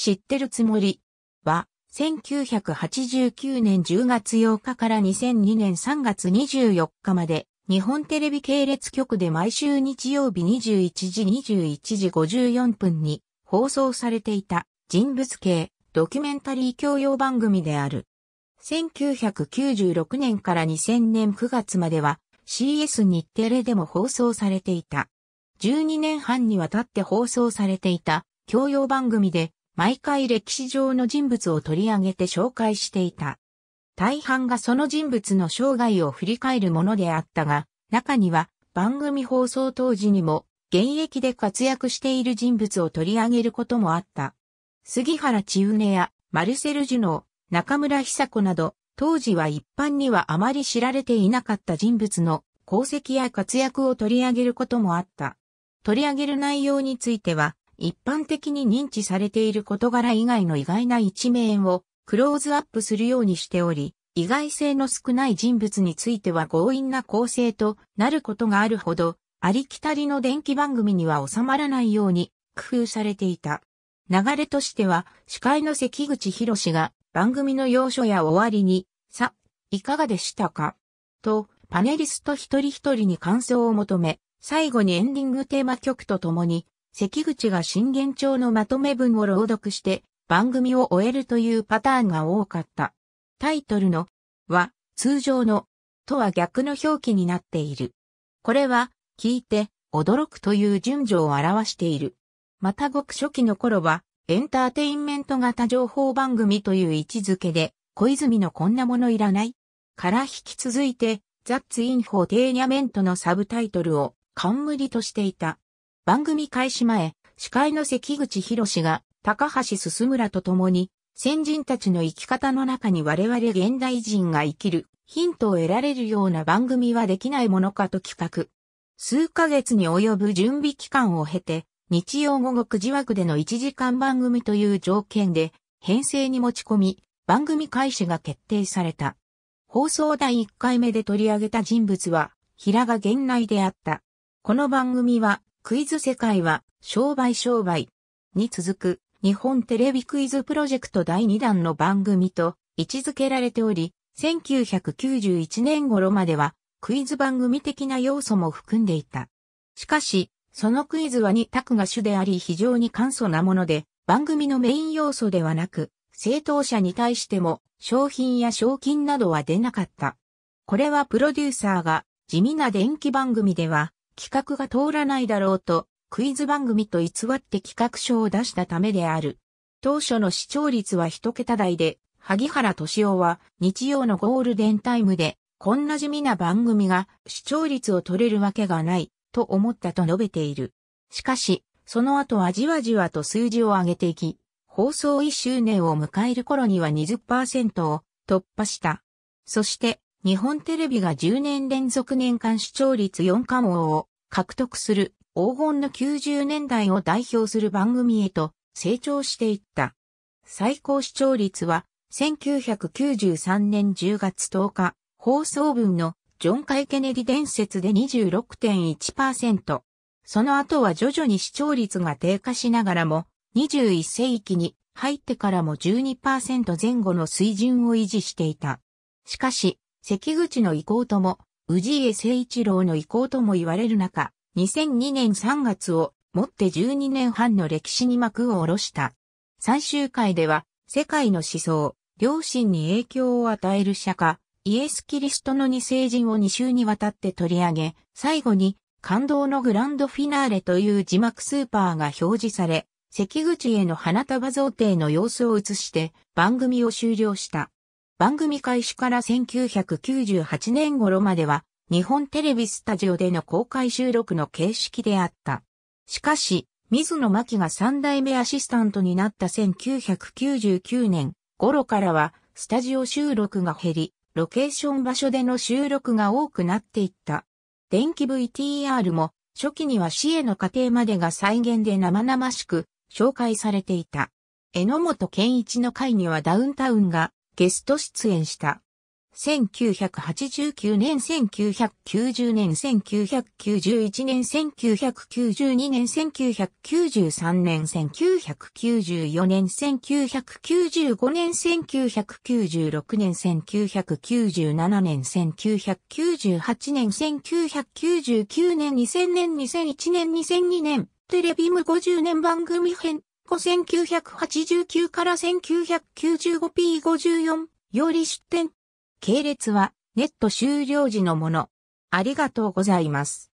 知ってるつもりは、1989年10月8日から2002年3月24日まで、日本テレビ系列局で毎週日曜日21時21時54分に放送されていた人物系ドキュメンタリー教養番組である。1996年から2000年9月までは CS 日テレでも放送されていた。12年半にわたって放送されていた教養番組で毎回歴史上の人物を取り上げて紹介していた。大半がその人物の生涯を振り返るものであったが、中には番組放送当時にも現役で活躍している人物を取り上げることもあった。杉原千畝やマルセル・ジュノー、中村久子など、当時は一般にはあまり知られていなかった人物の功績や活躍を取り上げることもあった。取り上げる内容については、一般的に認知されている事柄以外の意外な一面をクローズアップするようにしており、意外性の少ない人物については強引な構成となることがあるほど、ありきたりの電気番組には収まらないように工夫されていた。流れとしては、司会の関口博士が番組の要所や終わりに、さ、いかがでしたかと、パネリスト一人一人に感想を求め、最後にエンディングテーマ曲とともに関口が信玄帳のまとめ文を朗読して番組を終えるというパターンが多かった。タイトルのは通常のとは逆の表記になっている。これは聞いて驚くという順序を表している。またごく初期の頃はエンターテインメント型情報番組という位置づけで小泉のこんなものいらないから引き続いてザッツインフォーテーニャメントのサブタイトルを冠としていた。番組開始前、司会の関口博士が高橋進村と共に、先人たちの生き方の中に我々現代人が生きるヒントを得られるような番組はできないものかと企画。数ヶ月に及ぶ準備期間を経て、日曜午後9時枠での1時間番組という条件で、編成に持ち込み、番組開始が決定された。放送第1回目で取り上げた人物は、平賀源内であった。この番組は、クイズ世界は、商売商売に続く日本テレビクイズプロジェクト第2弾の番組と位置づけられており、1991年頃まではクイズ番組的な要素も含んでいた。しかし、そのクイズは2択が主であり非常に簡素なもので、番組のメイン要素ではなく、正当者に対しても商品や賞金などは出なかった。これはプロデューサーが地味な電気番組では企画が通らないだろうと、クイズ番組と偽って企画書を出したためである。当初の視聴率は一桁台で、萩原敏夫は日曜のゴールデンタイムで、こんな地味な番組が視聴率を取れるわけがない、と思ったと述べている。しかし、その後はじわじわと数字を上げていき、放送1周年を迎える頃には20%を突破した。そして、日本テレビが10年連続年間視聴率4冠王を獲得する黄金の90年代を代表する番組へと成長していった。最高視聴率は1993年10月10日放送分のジョン・カイ・ケネディ伝説で26.1%。その後は徐々に視聴率が低下しながらも21世紀に入ってからも12%前後の水準を維持していた。しかし、関口の意向とも、宇治家誠一郎の意向とも言われる中、2002年3月をもって12年半の歴史に幕を下ろした。最終回では、世界の思想、両親に影響を与える釈迦、イエス・キリストの二聖人を2週にわたって取り上げ、最後に、感動のグランドフィナーレという字幕スーパーが表示され、関口への花束贈呈の様子を映して番組を終了した。番組開始から1998年頃までは、日本テレビスタジオでの公開収録の形式であった。しかし、水野真紀が三代目アシスタントになった1999年頃からは、スタジオ収録が減り、ロケーション場所での収録が多くなっていった。電気 VTR も、初期には死への過程までが再現で生々しく紹介されていた。榎本健一の会にはダウンタウンがゲスト出演した。1989年、1990年、1991年、1992年、1993年、1994年、1995年、1996年、1997年、1998年、1999年、2000年、2001年、2002年、テレビム50年番組編。子1989から 1995P54 より出展。系列はネット終了時のもの。ありがとうございます。